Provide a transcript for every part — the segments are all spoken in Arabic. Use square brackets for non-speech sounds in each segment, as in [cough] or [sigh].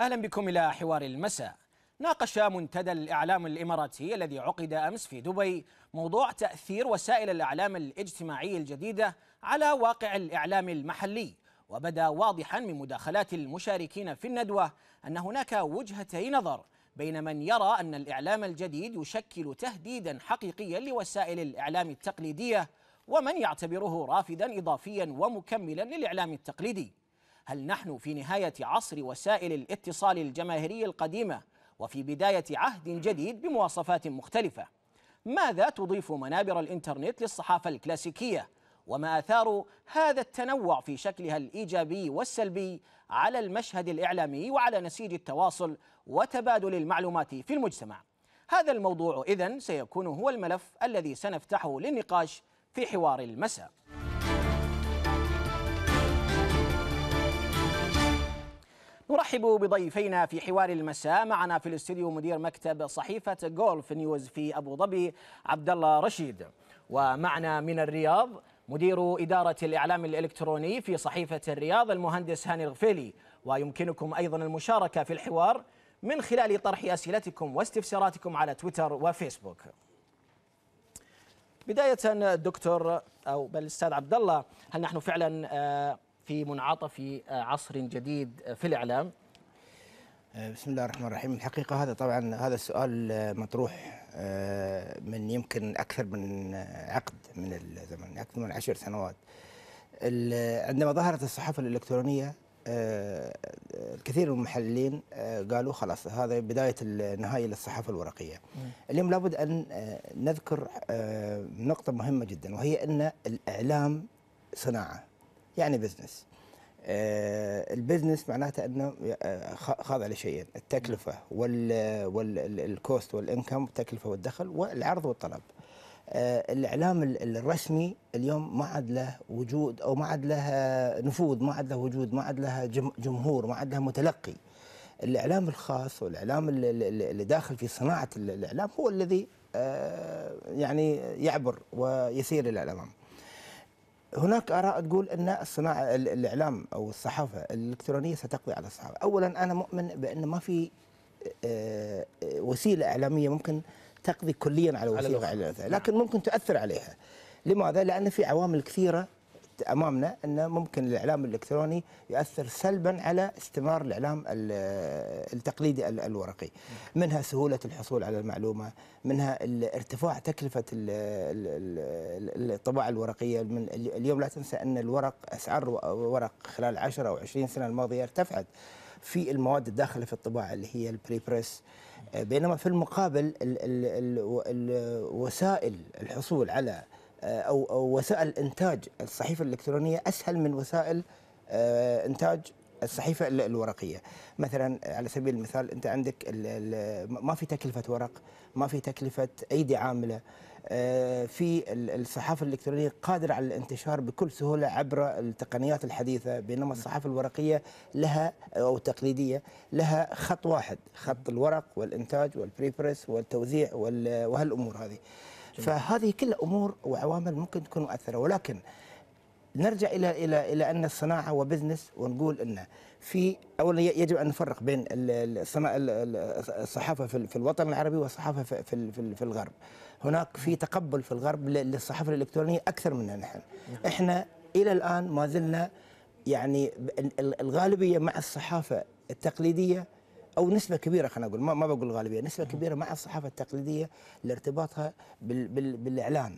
أهلا بكم إلى حوار المساء ناقش منتدى الإعلام الإماراتي الذي عقد أمس في دبي موضوع تأثير وسائل الإعلام الاجتماعي الجديدة على واقع الإعلام المحلي وبدا واضحا من مداخلات المشاركين في الندوة أن هناك وجهتي نظر بين من يرى أن الإعلام الجديد يشكل تهديدا حقيقيا لوسائل الإعلام التقليدية ومن يعتبره رافدا إضافيا ومكملا للإعلام التقليدي هل نحن في نهاية عصر وسائل الاتصال الجماهيري القديمة وفي بداية عهد جديد بمواصفات مختلفة؟ ماذا تضيف منابر الإنترنت للصحافة الكلاسيكية؟ وما آثار هذا التنوع في شكلها الإيجابي والسلبي على المشهد الإعلامي وعلى نسيج التواصل وتبادل المعلومات في المجتمع؟ هذا الموضوع إذن سيكون هو الملف الذي سنفتحه للنقاش في حوار المساء نرحب بضيفينا في حوار المساء معنا في الاستديو مدير مكتب صحيفة جولف نيوز في أبو ظبي عبد الله رشيد ومعنا من الرياض مدير إدارة الإعلام الإلكتروني في صحيفة الرياض المهندس هاني الغفيلي ويمكنكم أيضا المشاركة في الحوار من خلال طرح أسئلتكم واستفساراتكم على تويتر وفيسبوك بداية دكتور أو بل الأستاذ عبد الله هل نحن فعلا آه، في منعطف آه، عصر جديد آه، في الإعلام؟ آه، بسم الله الرحمن الرحيم الحقيقة هذا طبعا هذا السؤال مطروح من يمكن أكثر من عقد من الزمن أكثر من عشر سنوات عندما ظهرت الصحافة الإلكترونية الكثير من المحللين قالوا خلاص هذا بداية النهاية للصحافة الورقية اليوم لابد أن نذكر نقطة مهمة جدا وهي أن الإعلام صناعة يعني بزنس البزنس معناته انه آه، خاضع لشيئين التكلفه والكوست والانكم التكلفه والدخل والعرض والطلب آه، الاعلام الرسمي اليوم ما عاد له وجود او ما عاد له نفوذ ما عاد له وجود ما عاد له جمهور ما عاد له متلقي الاعلام الخاص والاعلام اللي داخل في صناعه الاعلام هو الذي آه، يعني يعبر ويسير الى الامام هناك اراء تقول ان الصناعه الاعلام او الصحافه الالكترونيه ستقضي على الصحافه، اولا انا مؤمن بان ما في آه، وسيله اعلاميه ممكن تقضي كليا على وسيله على نعم. لكن ممكن تؤثر عليها. لماذا؟ لان في عوامل كثيره امامنا ان ممكن الاعلام الالكتروني يؤثر سلبا على استمرار الاعلام التقليدي الورقي منها سهوله الحصول على المعلومه منها ارتفاع تكلفه الطباعه الورقيه من اليوم لا تنسى ان الورق اسعار ورق خلال 10 او 20 سنه الماضيه ارتفعت في المواد الداخله في الطباعه اللي هي البري بريس بينما في المقابل الـ الـ الـ وسائل الحصول على آه، او وسائل انتاج الصحيفه الالكترونيه اسهل من وسائل آه، انتاج الصحيفه الورقيه مثلا على سبيل المثال انت عندك ما في تكلفه ورق ما في تكلفه ايدي عامله آه، في الصحافه الالكترونيه قادره على الانتشار بكل سهوله عبر التقنيات الحديثه بينما الصحافه الورقيه لها او التقليديه لها خط واحد خط الورق والانتاج والبريبرس والتوزيع وهالامور هذه فهذه كلها امور وعوامل ممكن تكون مؤثره ولكن نرجع الى الى الى ان الصناعه وبزنس ونقول انه في اولا يجب ان نفرق بين الصحافه في الوطن العربي والصحافه في في الغرب. هناك في تقبل في الغرب للصحافه الالكترونيه اكثر منا نحن. نعم. احنا الى الان ما زلنا يعني الغالبيه مع الصحافه التقليديه او نسبه كبيره خلينا نقول ما, بقول غالبيه نسبه كبيره مع الصحافه التقليديه لارتباطها بال بال بالاعلان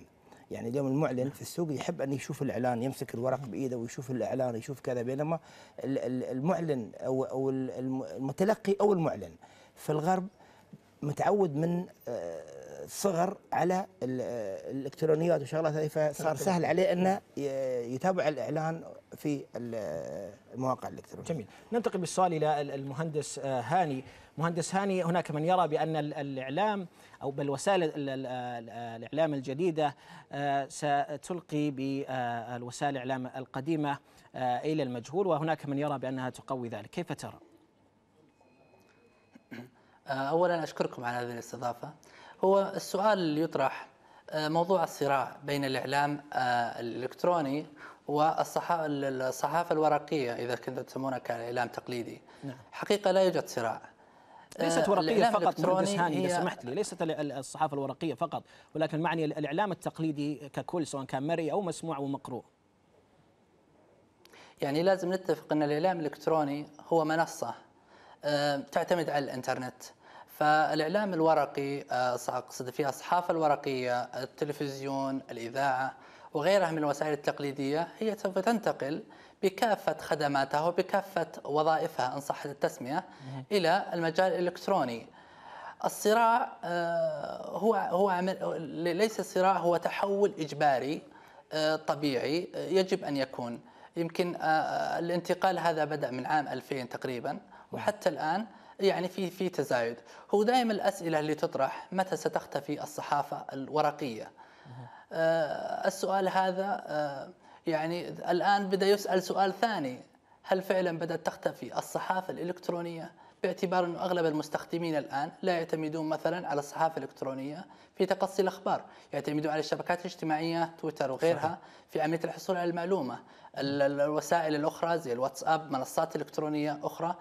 يعني اليوم المعلن في السوق يحب ان يشوف الاعلان يمسك الورق بايده ويشوف الاعلان يشوف كذا بينما المعلن او او المتلقي او المعلن في الغرب متعود من آه، صغر على الالكترونيات والشغلات هذه فصار سهل عليه انه نعم. يتابع الاعلان في المواقع الالكترونيه. جميل، ننتقل بالسؤال الى المهندس آه، هاني، مهندس هاني هناك من يرى بان الاعلام او بل وسائل الاعلام الجديده آه، ستلقي بالوسائل آه، الاعلام القديمه الى المجهول وهناك من يرى بانها تقوي ذلك، كيف ترى؟ اولا اشكركم على هذه الاستضافه. هو السؤال اللي يطرح آه، موضوع الصراع بين الإعلام آه، الإلكتروني والصحافة الورقية إذا كنت تسمونها كإعلام تقليدي نعم. حقيقة لا يوجد صراع آه، ليست ورقية فقط مهندس هاني إذا سمحت لي ليست الصحافة الورقية فقط ولكن معني الإعلام التقليدي ككل سواء كان مرئي أو مسموع او مقروء يعني لازم نتفق أن الإعلام الإلكتروني هو منصة تعتمد على الإنترنت فالاعلام الورقي آه، اقصد فيها الصحافه الورقيه التلفزيون الاذاعه وغيرها من الوسائل التقليديه هي سوف تنتقل بكافه خدماتها وبكافه وظائفها ان صحت التسميه الى المجال الالكتروني الصراع آه، هو هو ليس صراع هو تحول اجباري آه، طبيعي يجب ان يكون يمكن الانتقال هذا بدا من عام 2000 تقريبا وحتى الان يعني في في تزايد هو دائما الاسئله اللي تطرح متى ستختفي الصحافه الورقيه آه السؤال هذا آه يعني الان بدا يسال سؤال ثاني هل فعلا بدات تختفي الصحافه الالكترونيه باعتبار انه اغلب المستخدمين الان لا يعتمدون مثلا على الصحافه الالكترونيه في تقصي الاخبار، يعتمدون على الشبكات الاجتماعيه تويتر وغيرها في عمليه الحصول على المعلومه، الوسائل الاخرى زي الواتساب، منصات الكترونيه اخرى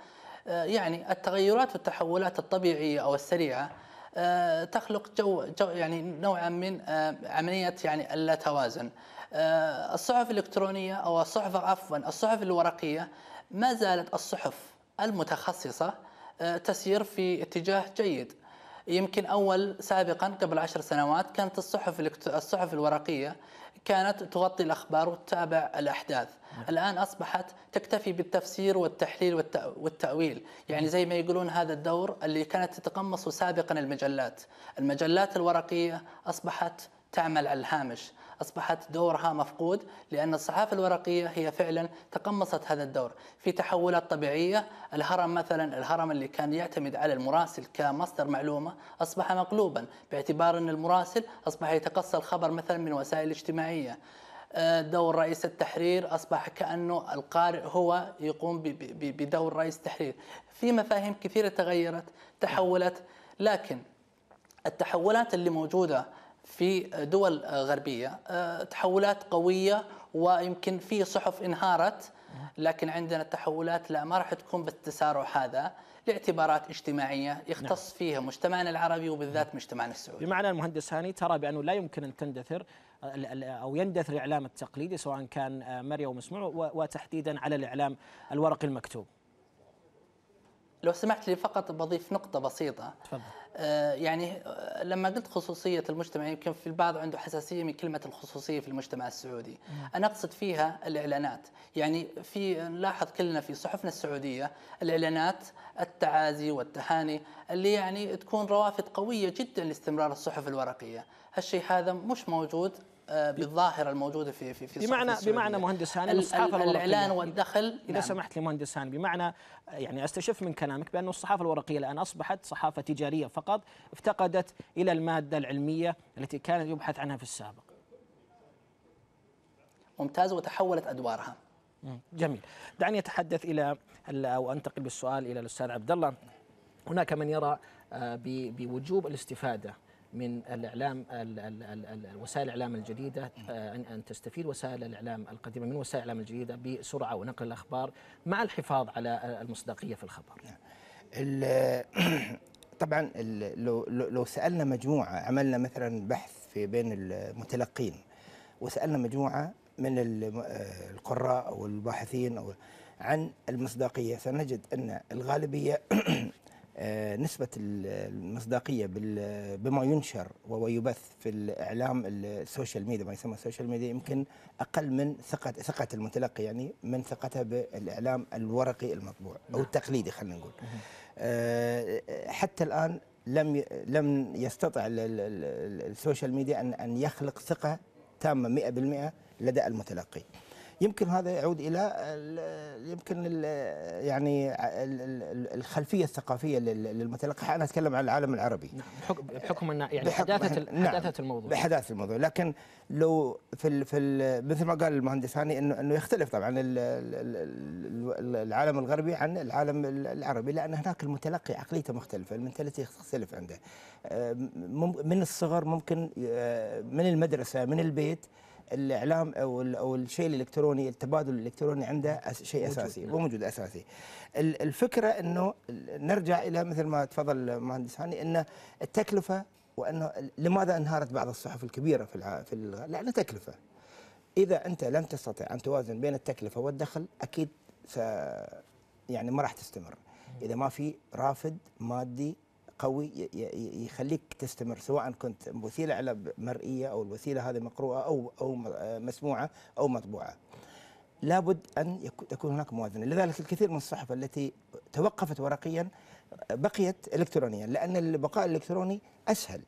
آه، يعني التغيرات والتحولات الطبيعية أو السريعة آه، تخلق جو, جو يعني نوعا من آه، عملية يعني اللاتوازن الصحف الإلكترونية أو الصحف عفوا الصحف الورقية ما زالت الصحف المتخصصة تسير في اتجاه جيد يمكن اول سابقا قبل عشر سنوات كانت الصحف الصحف الورقيه كانت تغطي الاخبار وتتابع الاحداث نعم. الان اصبحت تكتفي بالتفسير والتحليل والتاويل يعني نعم. زي ما يقولون هذا الدور اللي كانت تتقمصه سابقا المجلات المجلات الورقيه اصبحت تعمل على الهامش أصبحت دورها مفقود لأن الصحافة الورقية هي فعلا تقمصت هذا الدور في تحولات طبيعية الهرم مثلا الهرم اللي كان يعتمد على المراسل كمصدر معلومة أصبح مقلوبا باعتبار أن المراسل أصبح يتقصى الخبر مثلا من وسائل اجتماعية آه، دور رئيس التحرير اصبح كانه القارئ هو يقوم بدور رئيس التحرير في مفاهيم كثيره تغيرت تحولت لكن التحولات اللي موجوده في دول غربيه آه، تحولات قويه ويمكن في صحف انهارت لكن عندنا التحولات لا ما راح تكون بالتسارع هذا لاعتبارات اجتماعيه يختص نعم. فيها مجتمعنا العربي وبالذات نعم. مجتمعنا السعودي. بمعنى المهندس هاني ترى بانه لا يمكن ان تندثر او يندثر الاعلام التقليدي سواء كان آه، مريم ومسموع وتحديدا على الاعلام الورقي المكتوب. لو سمحت لي فقط بضيف نقطة بسيطة تفضل آه، يعني آه، لما قلت خصوصية المجتمع يمكن في البعض عنده حساسية من كلمة الخصوصية في المجتمع السعودي أنا أقصد فيها الإعلانات يعني في نلاحظ كلنا في صحفنا السعودية الإعلانات التعازي والتهاني اللي يعني تكون روافد قوية جدا لاستمرار الصحف الورقية هالشيء هذا مش موجود آه، بالظاهره الموجوده في في في بمعنى بمعنى مهندس هاني الصحافه الاعلان والدخل اذا نعم. سمحت لي مهندس هاني بمعنى يعني استشف من كلامك بان الصحافه الورقيه الان اصبحت صحافه تجاريه فقط افتقدت الى الماده العلميه التي كان يبحث عنها في السابق ممتاز وتحولت ادوارها جميل دعني اتحدث الى او انتقل بالسؤال الى الاستاذ عبد الله هناك من يرى آه، بوجوب الاستفاده من الاعلام وسائل الاعلام الجديده آه، ان تستفيد وسائل الاعلام القديمه من وسائل الاعلام الجديده بسرعه ونقل الاخبار مع الحفاظ على المصداقيه في الخبر. نعم. [clears throat] طبعا لو لو سالنا مجموعه عملنا مثلا بحث في بين المتلقين وسالنا مجموعه من آه، القراء او الباحثين او عن المصداقيه سنجد ان الغالبيه [clears throat] آه، نسبة المصداقية بما ينشر ويبث في الإعلام السوشيال ميديا ما يسمى السوشيال ميديا يمكن أقل من ثقة ثقة المتلقي يعني من ثقتها بالإعلام الورقي المطبوع أو نعم. التقليدي خلينا نقول آه، حتى الآن لم لم يستطع السوشيال ميديا أن أن يخلق ثقة تامة 100% لدى المتلقي يمكن هذا يعود الى يمكن يعني الخلفيه الثقافيه للمتلقح انا اتكلم عن العالم العربي نعم، بحكم ان يعني حداثه نعم حداثه الموضوع بحداثه الموضوع لكن لو في في مثل ما قال المهندس هاني انه انه يختلف طبعا العالم الغربي عن العالم العربي لان هناك المتلقي عقليته مختلفه المنتاليتي تختلف عنده آه، من الصغر ممكن آه، من المدرسه من البيت الاعلام او او الشيء الالكتروني التبادل الالكتروني عنده شيء اساسي وموجود اساسي الفكره انه نرجع الى مثل ما تفضل مهندس هاني انه التكلفه وانه لماذا انهارت بعض الصحف الكبيره في في لانه تكلفه اذا انت لم تستطع ان توازن بين التكلفه والدخل اكيد س يعني ما راح تستمر اذا ما في رافد مادي قوي يخليك تستمر سواء كنت وسيله على مرئيه او الوسيله هذه مقروءه او او مسموعه او مطبوعه. لابد ان تكون هناك موازنه، لذلك الكثير من الصحف التي توقفت ورقيا بقيت الكترونيا لان البقاء الالكتروني اسهل.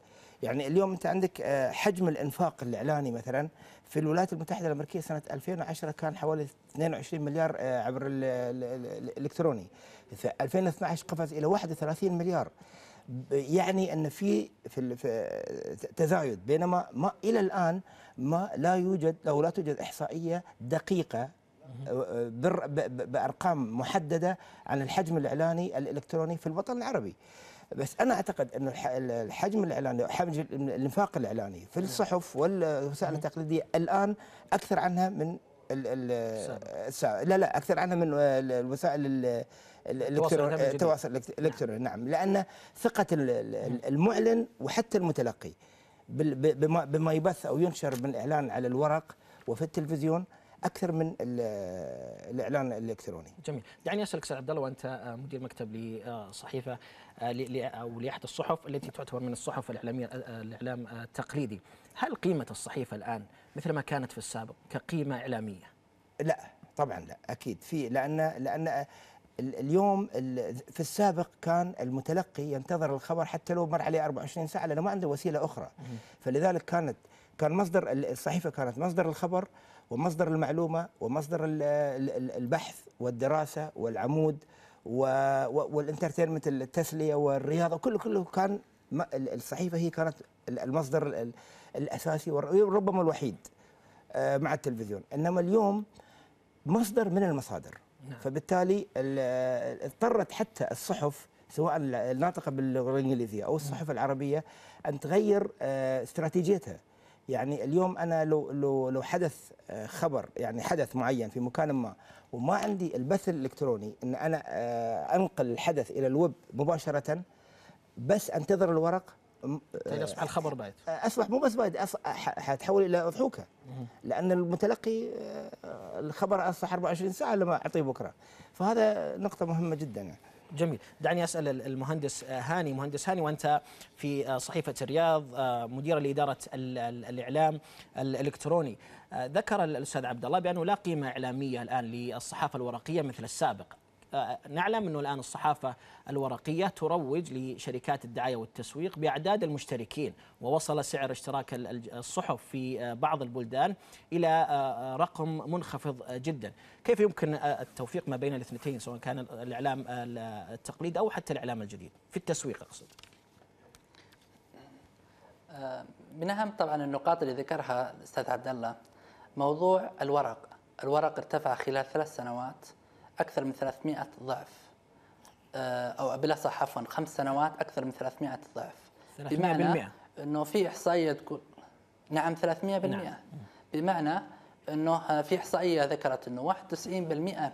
يعني اليوم انت عندك آه، حجم الانفاق الاعلاني مثلا في الولايات المتحده الامريكيه سنه 2010 كان حوالي 22 مليار آه، عبر الالكتروني في 2012 قفز الى 31 مليار يعني ان في في تزايد بينما ما الى الان ما لا يوجد او لا توجد احصائيه دقيقه آه، بارقام محدده عن الحجم الاعلاني الالكتروني في الوطن العربي. بس انا اعتقد انه الحجم الاعلاني حجم الانفاق الاعلاني في الصحف والوسائل التقليديه الان اكثر عنها من الساعة لا لا أكثر عنها من آه، الوسائل التواصل الإلكتروني نعم لأن ثقة المعلن وحتى المتلقي بما, يبث أو ينشر من اعلان على الورق وفي التلفزيون اكثر من الاعلان الالكتروني. جميل، دعني اسالك استاذ عبد الله وانت آه، مدير مكتب لصحيفه آه، او لاحد الصحف التي تعتبر من الصحف الاعلاميه الاعلام التقليدي، هل قيمه الصحيفه الان مثل ما كانت في السابق كقيمه اعلاميه؟ لا طبعا لا اكيد في لان لان اليوم في السابق كان المتلقي ينتظر الخبر حتى لو مر عليه 24 ساعه لانه ما عنده وسيله اخرى فلذلك كانت كان مصدر الصحيفه كانت مصدر الخبر ومصدر المعلومه ومصدر البحث والدراسه والعمود والانترتينمنت التسليه والرياضه كله كله كان الصحيفه هي كانت المصدر الاساسي وربما الوحيد آه، مع التلفزيون انما اليوم مصدر من المصادر نعم. فبالتالي اضطرت حتى الصحف سواء الناطقه باللغه الانجليزيه او الصحف نعم. العربيه ان تغير آه، استراتيجيتها يعني اليوم انا لو لو لو حدث آه، خبر يعني حدث معين في مكان ما وما عندي البث الالكتروني ان انا انقل الحدث الى الويب مباشره بس انتظر الورق اصبح الخبر بايت اصبح مو بس بايت حتحول الى اضحوكه لان المتلقي آه، الخبر اصبح 24 ساعه لما اعطيه بكره فهذا نقطه مهمه جدا يعني. جميل دعني اسال المهندس آه، هاني مهندس هاني وانت في آه، صحيفه الرياض مدير لاداره الاعلام الالكتروني ذكر الاستاذ عبد الله بانه لا قيمه اعلاميه الان للصحافه الورقيه مثل السابق نعلم أنه الآن الصحافة الورقية تروج لشركات الدعاية والتسويق بأعداد المشتركين ووصل سعر اشتراك الصحف في آه، بعض البلدان إلى آه، آه، رقم منخفض جدا كيف يمكن التوفيق ما بين الاثنتين سواء كان الإعلام التقليد أو حتى الإعلام الجديد في التسويق أقصد من أهم طبعا النقاط اللي ذكرها الأستاذ عبد الله موضوع الورق الورق ارتفع خلال ثلاث سنوات اكثر من 300 ضعف آه، او بالاصح عفوا خمس سنوات اكثر من 300 ضعف 300% بمعنى انه في احصائيه تقول نعم 300% نعم. بمعنى انه في احصائيه ذكرت انه 91%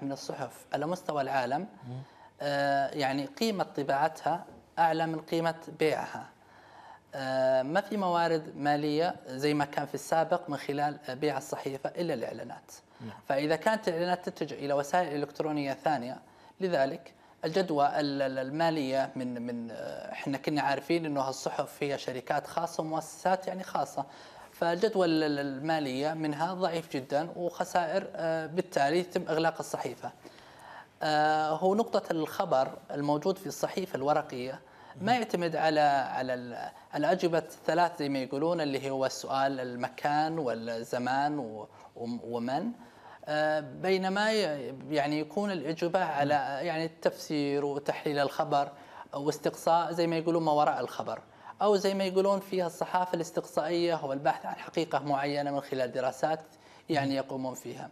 من الصحف على مستوى العالم آه، يعني قيمه طباعتها اعلى من قيمه بيعها آه، ما في موارد ماليه زي ما كان في السابق من خلال بيع الصحيفه الا الاعلانات. نعم. فاذا كانت الاعلانات تتجه الى وسائل الكترونيه ثانيه لذلك الجدوى الماليه من من آه، احنا كنا عارفين انه الصحف هي شركات خاصه ومؤسسات يعني خاصه فالجدوى الماليه منها ضعيف جدا وخسائر آه، بالتالي يتم اغلاق الصحيفه. هو نقطه الخبر الموجود في الصحيفه الورقيه ما يعتمد على على الاجوبه الثلاث زي ما يقولون اللي هو السؤال المكان والزمان ومن آه، بينما يعني يكون الاجوبه على يعني التفسير وتحليل الخبر واستقصاء زي ما يقولون ما وراء الخبر او زي ما يقولون فيها الصحافه الاستقصائيه هو البحث عن حقيقه معينه من خلال دراسات يعني يقومون فيها.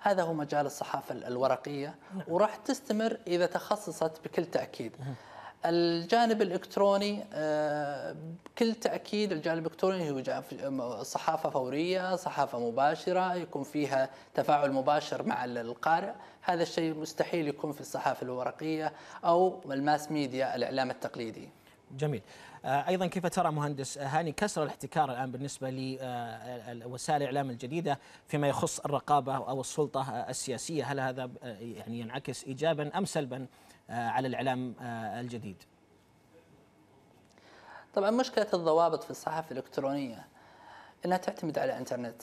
هذا هو مجال الصحافة الورقية نعم. وراح تستمر إذا تخصصت بكل تأكيد الجانب الالكتروني آه، بكل تاكيد الجانب الالكتروني هو صحافه فوريه، صحافه مباشره، يكون فيها تفاعل مباشر مع القارئ، هذا الشيء مستحيل يكون في الصحافه الورقيه او الماس ميديا الاعلام التقليدي. جميل. آه، ايضا كيف ترى مهندس هاني كسر الاحتكار الان بالنسبه لوسائل آه، الاعلام الجديده فيما يخص الرقابه او السلطه السياسيه، هل هذا يعني ينعكس ايجابا ام سلبا آه، على الإعلام آه، الجديد طبعا مشكلة الضوابط في الصحافة الإلكترونية أنها تعتمد على الإنترنت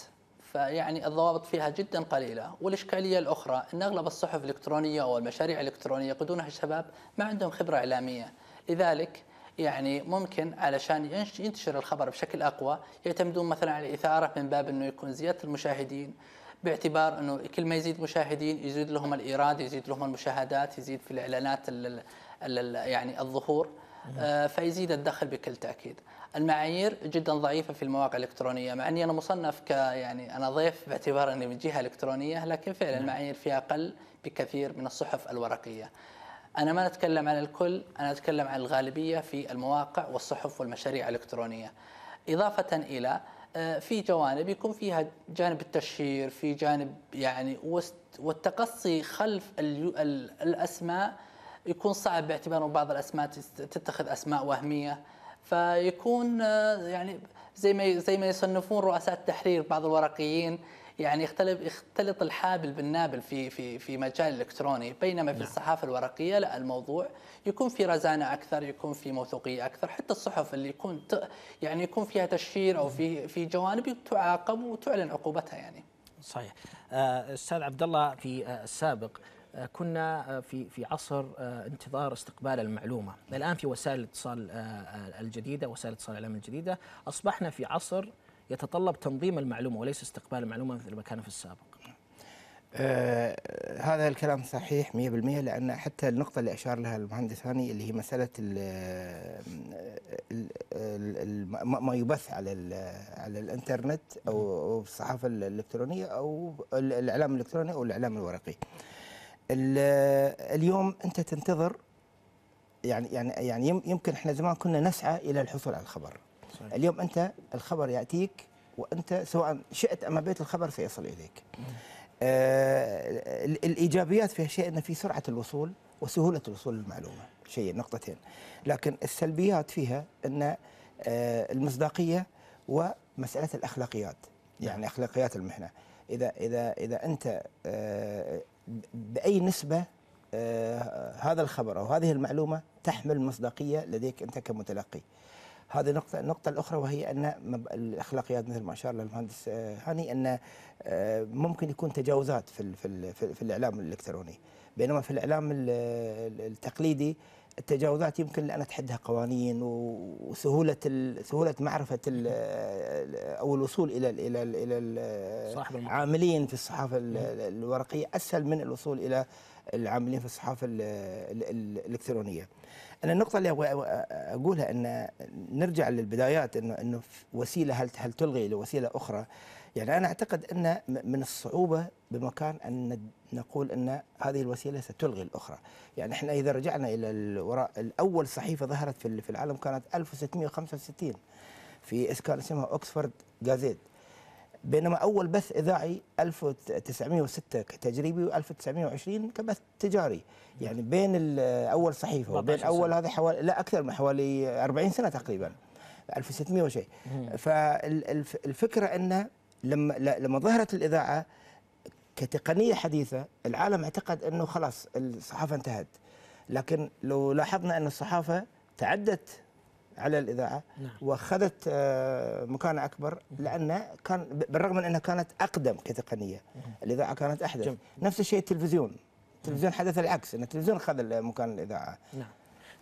فيعني الضوابط فيها جدا قليلة والإشكالية الأخرى أن أغلب الصحف الإلكترونية أو المشاريع الإلكترونية يقودونها الشباب ما عندهم خبرة إعلامية لذلك يعني ممكن علشان ينتشر الخبر بشكل اقوى يعتمدون مثلا على الاثاره من باب انه يكون زياده المشاهدين باعتبار انه كل ما يزيد مشاهدين يزيد لهم الايراد يزيد لهم المشاهدات يزيد في الاعلانات الـ الـ يعني الظهور آه، فيزيد الدخل بكل تاكيد المعايير جدا ضعيفه في المواقع الالكترونيه مع اني انا مصنف ك يعني انا ضيف باعتبار اني من جهه الكترونيه لكن فعلا المعايير فيها اقل بكثير من الصحف الورقيه انا ما اتكلم عن الكل انا اتكلم عن الغالبيه في المواقع والصحف والمشاريع الالكترونيه اضافه الى آه، في جوانب يكون فيها جانب التشهير في جانب يعني والتقصي خلف الاسماء يكون صعب باعتبار بعض الاسماء تتخذ اسماء وهميه فيكون آه، يعني زي ما زي ما يصنفون رؤساء التحرير بعض الورقيين يعني يختلف يختلط الحابل بالنابل في في في مجال الالكتروني بينما في نعم. الصحافه الورقيه لا الموضوع يكون في رزانه اكثر يكون في موثوقيه اكثر حتى الصحف اللي يكون يعني يكون فيها تشهير او في نعم. في جوانب تعاقب وتعلن عقوبتها يعني صحيح آه، استاذ عبد الله في آه، السابق آه، كنا في في عصر انتظار استقبال المعلومه الان في وسائل الاتصال الجديده وسائل الاتصال الاعلام الجديده اصبحنا في عصر يتطلب تنظيم المعلومه وليس استقبال المعلومه مثل ما كان في السابق. آه هذا الكلام صحيح 100% لان حتى النقطه اللي اشار لها المهندس هاني اللي هي مساله الـ الـ الـ ما يبث على على الانترنت او الصحافه الالكترونيه او الاعلام الالكتروني او الاعلام الورقي. اليوم انت تنتظر يعني يعني يعني يمكن احنا زمان كنا نسعى الى الحصول على الخبر. صحيح. اليوم انت الخبر ياتيك وأنت سواء شئت أم أبيت الخبر سيصل إليك آه، الإيجابيات فيها شيء أن في سرعة الوصول وسهولة الوصول للمعلومة شيء نقطتين لكن السلبيات فيها أن آه، المصداقية ومسألة الأخلاقيات يعني أخلاقيات المهنة إذا إذا إذا أنت آه، بأي نسبة هذا الخبر أو هذه المعلومة تحمل مصداقية لديك أنت كمتلقي هذه نقطة النقطة الأخرى وهي أن الأخلاقيات مثل ما أشار للمهندس آه، هاني أن آه، ممكن يكون تجاوزات في, في, في, الإعلام الإلكتروني بينما في الإعلام التقليدي التجاوزات يمكن لان تحدها قوانين وسهوله سهوله معرفه او الوصول الى ال الى ال الى العاملين في الصحافه الورقيه اسهل من الوصول الى العاملين في الصحافه الالكترونيه. انا النقطه اللي اقولها ان نرجع للبدايات انه انه وسيله هل هل تلغي لوسيله اخرى يعني انا اعتقد ان من الصعوبه بمكان ان نقول ان هذه الوسيله ستلغي الاخرى، يعني احنا اذا رجعنا الى الوراء الاول صحيفه ظهرت في العالم كانت 1665 في كان اسمها اوكسفورد جازيت بينما أول بث إذاعي 1906 كتجريبي و1920 كبث تجاري يعني بين أول صحيفة وبين أول هذا حوالي لا أكثر من حوالي 40 سنة تقريبا 1600 وشيء فالفكرة أنه لما لما ظهرت الإذاعة كتقنية حديثة العالم اعتقد أنه خلاص الصحافة انتهت لكن لو لاحظنا أن الصحافة تعدت على الاذاعه نعم. واخذت آه، مكان اكبر لان كان بالرغم من انها كانت اقدم كتقنيه الاذاعه كانت احدث جميل. نفس الشيء التلفزيون التلفزيون حدث العكس ان التلفزيون خذ مكان الاذاعه نعم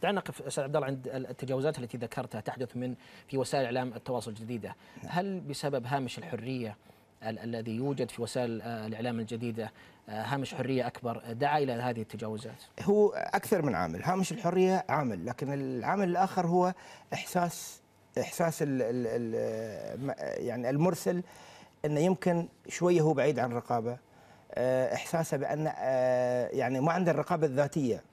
دعنا نقف استاذ عبد الله عند التجاوزات التي ذكرتها تحدث من في وسائل اعلام التواصل الجديده، نعم. هل بسبب هامش الحريه الذي يوجد في وسائل آه، الإعلام الجديدة آه، هامش حرية أكبر دعا إلى هذه التجاوزات هو أكثر من عامل هامش الحرية عامل لكن العامل الآخر هو إحساس إحساس الـ الـ يعني المرسل أنه يمكن شوية هو بعيد عن الرقابة آه، إحساسه بأن يعني ما عنده الرقابة الذاتية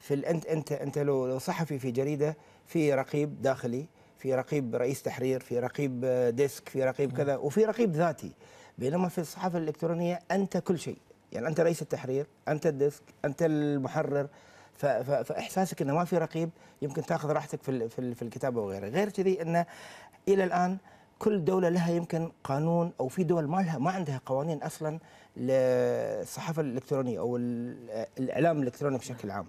في انت انت انت لو صحفي في جريده في رقيب داخلي في رقيب رئيس تحرير في رقيب ديسك في رقيب كذا وفي رقيب ذاتي بينما في الصحافه الالكترونيه انت كل شيء يعني انت رئيس التحرير انت الديسك انت المحرر فاحساسك انه ما في رقيب يمكن تاخذ راحتك في في الكتابه وغيره غير كذي انه الى الان كل دوله لها يمكن قانون او في دول ما لها ما عندها قوانين اصلا للصحافه الالكترونيه او الاعلام الالكتروني بشكل عام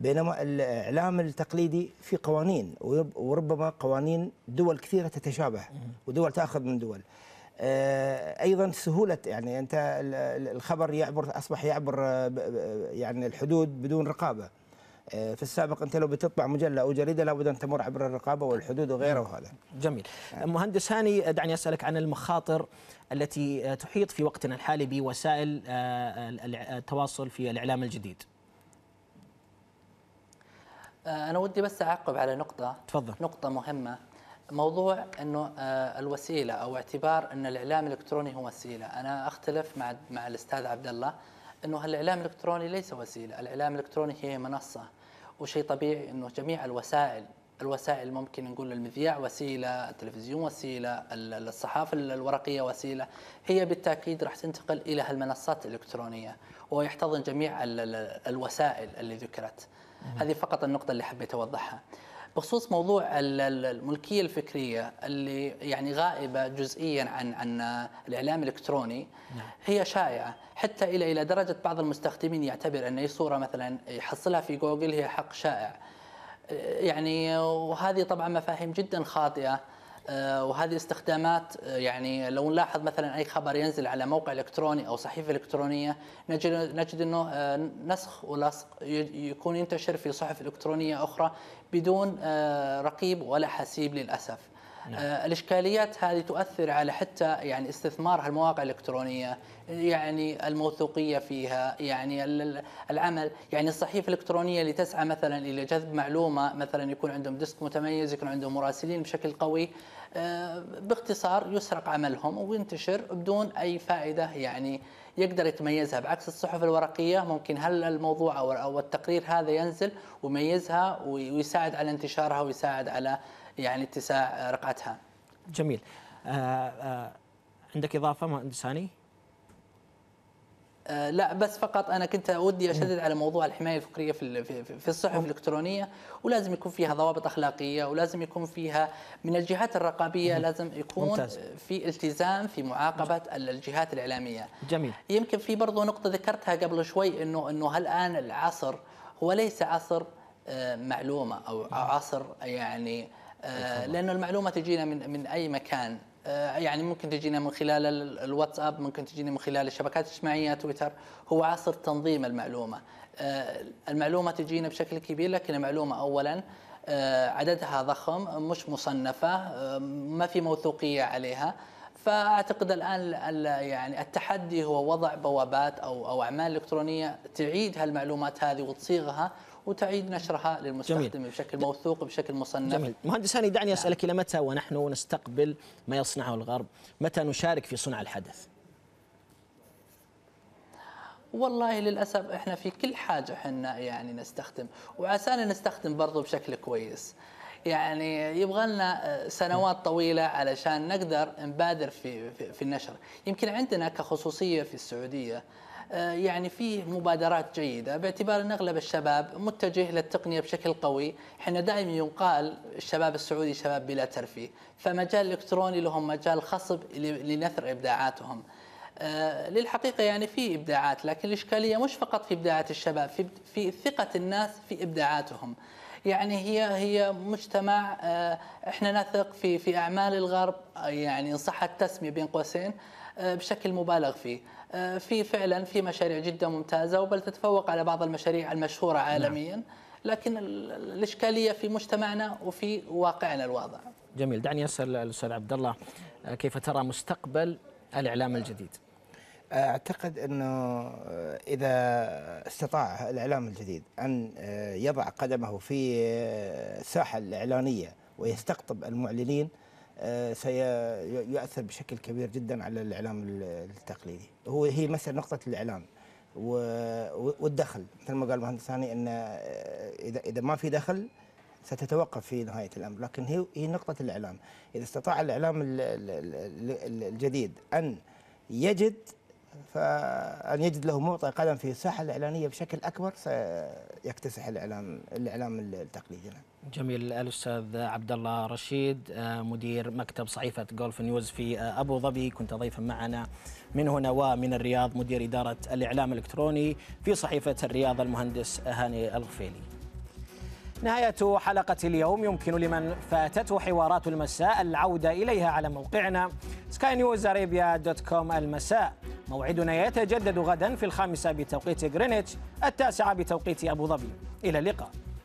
بينما الاعلام التقليدي في قوانين وربما قوانين دول كثيره تتشابه ودول تاخذ من دول آه، ايضا سهوله يعني انت الخبر يعبر اصبح يعبر آه، يعني الحدود بدون رقابه آه، في السابق انت لو بتطبع مجله او جريده لابد ان تمر عبر الرقابه والحدود وغيره نعم. وهذا. جميل. مهندس هاني دعني اسالك عن المخاطر التي تحيط في وقتنا الحالي بوسائل التواصل في الاعلام الجديد. آه، انا ودي بس اعقب على نقطه تفضل نقطه مهمه موضوع انه آه، الوسيله او اعتبار ان الاعلام الالكتروني هو وسيله انا اختلف مع مع الاستاذ عبد الله انه الاعلام الالكتروني ليس وسيله الاعلام الالكتروني هي منصه وشيء طبيعي انه جميع الوسائل الوسائل ممكن نقول المذياع وسيله، التلفزيون وسيله، الصحافه الورقيه وسيله، هي بالتاكيد راح تنتقل الى هالمنصات الالكترونيه ويحتضن جميع الوسائل اللي ذكرت. هذه فقط النقطة اللي حبيت أوضحها بخصوص موضوع الملكية الفكرية اللي يعني غائبة جزئيا عن عن الإعلام الإلكتروني نعم. هي شائعة حتى إلى إلى درجة بعض المستخدمين يعتبر أن أي صورة مثلا يحصلها في جوجل هي حق شائع يعني وهذه طبعا مفاهيم جدا خاطئة آه، وهذه الاستخدامات آه، يعني لو نلاحظ مثلا اي خبر ينزل على موقع الكتروني او صحيفه الكترونيه نجد نجد انه آه، نسخ ولصق يكون ينتشر في صحف الكترونيه اخرى بدون رقيب ولا حسيب للاسف. نعم. آه، الاشكاليات هذه تؤثر على حتى يعني استثمار المواقع الالكترونيه يعني الموثوقيه فيها يعني العمل يعني الصحيفه الالكترونيه اللي تسعى مثلا الى جذب معلومه مثلا يكون عندهم ديسك متميز يكون عندهم مراسلين بشكل قوي آه، باختصار يسرق عملهم وينتشر بدون اي فائده يعني يقدر يتميزها بعكس الصحف الورقيه ممكن هل الموضوع او التقرير هذا ينزل ويميزها ويساعد على انتشارها ويساعد على يعني اتساع رقعتها. جميل. آه آه عندك اضافه مهندس هاني؟ آه، لا بس فقط انا كنت ودي اشدد على موضوع الحمايه الفكريه في في الصحف الالكترونيه ولازم يكون فيها ضوابط اخلاقيه ولازم يكون فيها من الجهات الرقابيه لازم يكون ممتاز. في التزام في معاقبه الجهات الاعلاميه جميل يمكن في برضه نقطه ذكرتها قبل شوي انه انه الان العصر هو ليس عصر آه، معلومه او عصر يعني آه، إيه، لانه المعلومه تجينا من من اي مكان آه، يعني ممكن تجينا من خلال الواتساب ممكن تجينا من خلال الشبكات الاجتماعيه تويتر هو عصر تنظيم المعلومه آه، المعلومه تجينا بشكل كبير لكن المعلومة اولا عددها ضخم مش مصنفه ما في موثوقيه عليها فاعتقد الان يعني التحدي هو وضع بوابات او او اعمال الكترونيه تعيد هالمعلومات هذه وتصيغها وتعيد نشرها للمستخدم جميل. بشكل موثوق بشكل مصنف جميل مهندس هاني دعني أسألك إلى متى ونحن نستقبل ما يصنعه الغرب متى نشارك في صنع الحدث والله للاسف احنا في كل حاجه احنا يعني نستخدم وعسانا نستخدم برضه بشكل كويس يعني يبغى لنا سنوات طويله علشان نقدر نبادر في, في النشر يمكن عندنا كخصوصيه في السعوديه آه، يعني فيه مبادرات جيده باعتبار ان اغلب الشباب متجه للتقنيه بشكل قوي، احنا دائما يقال الشباب السعودي شباب بلا ترفيه، فمجال الالكتروني لهم مجال خصب لنثر ابداعاتهم. آه، للحقيقه يعني في ابداعات لكن الاشكاليه مش فقط في ابداعات الشباب في في ثقه الناس في ابداعاتهم. يعني هي هي مجتمع آه، احنا نثق في في اعمال الغرب يعني ان صح التسميه بين قوسين آه، بشكل مبالغ فيه آه، في فعلا في مشاريع جدا ممتازة وبل تتفوق على بعض المشاريع المشهورة نعم. عالميا لكن الإشكالية في مجتمعنا وفي واقعنا الواضح جميل دعني أسأل الأستاذ عبد الله آه، كيف ترى مستقبل الإعلام الجديد أعتقد أنه إذا استطاع الإعلام الجديد أن يضع قدمه في الساحة الإعلانية ويستقطب المعلنين آه، سيؤثر بشكل كبير جدا على الاعلام التقليدي هو هي مثل نقطه الاعلام والدخل مثل ما قال المهندس ثاني ان آه، اذا اذا ما في دخل ستتوقف في نهايه الامر لكن هي هي نقطه الاعلام اذا استطاع الاعلام الجديد ان يجد فأن يجد له معطى قدم في الساحة الإعلانية بشكل أكبر سيكتسح الإعلام الإعلام التقليدي نعم. جميل الأستاذ عبد الله رشيد آه، مدير مكتب صحيفة جولف نيوز في آه، أبو ظبي كنت ضيفا معنا من هنا ومن الرياض مدير إدارة الإعلام الإلكتروني في صحيفة الرياض المهندس هاني الغفيلي نهاية حلقة اليوم يمكن لمن فاتته حوارات المساء العودة إليها على موقعنا سكاي نيوز دوت كوم المساء موعدنا يتجدد غدا في الخامسة بتوقيت غرينتش التاسعة بتوقيت أبو ظبي إلى اللقاء